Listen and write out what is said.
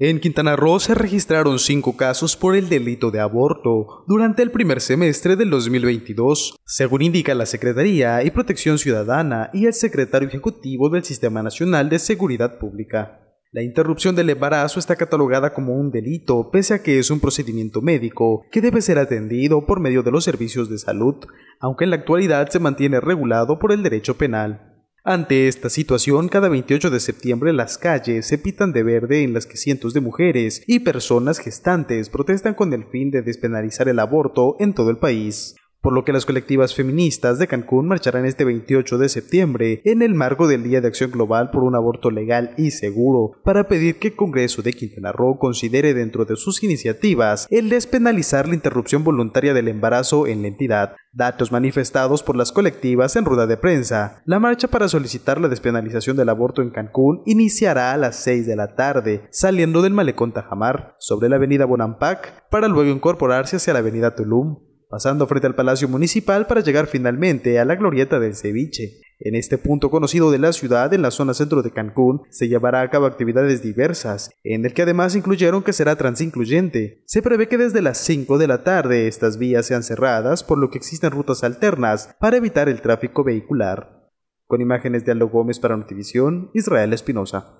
En Quintana Roo se registraron cinco casos por el delito de aborto durante el primer semestre del 2022, según indica la Secretaría y Protección Ciudadana y el secretario ejecutivo del Sistema Nacional de Seguridad Pública. La interrupción del embarazo está catalogada como un delito, pese a que es un procedimiento médico que debe ser atendido por medio de los servicios de salud, aunque en la actualidad se mantiene regulado por el derecho penal. Ante esta situación, cada 28 de septiembre las calles se pitan de verde en las que cientos de mujeres y personas gestantes protestan con el fin de despenalizar el aborto en todo el país por lo que las colectivas feministas de Cancún marcharán este 28 de septiembre en el marco del Día de Acción Global por un aborto legal y seguro para pedir que el Congreso de Quintana Roo considere dentro de sus iniciativas el despenalizar la interrupción voluntaria del embarazo en la entidad. Datos manifestados por las colectivas en rueda de prensa. La marcha para solicitar la despenalización del aborto en Cancún iniciará a las 6 de la tarde, saliendo del malecón Tajamar, sobre la avenida Bonampak, para luego incorporarse hacia la avenida Tulum, pasando frente al Palacio Municipal para llegar finalmente a la glorieta del ceviche. En este punto conocido de la ciudad, en la zona centro de Cancún, se llevará a cabo actividades diversas, en el que además incluyeron que será transincluyente. Se prevé que desde las 5 de la tarde estas vías sean cerradas, por lo que existen rutas alternas para evitar el tráfico vehicular. Con imágenes de Aldo Gómez para Notivisión, Israel Espinosa.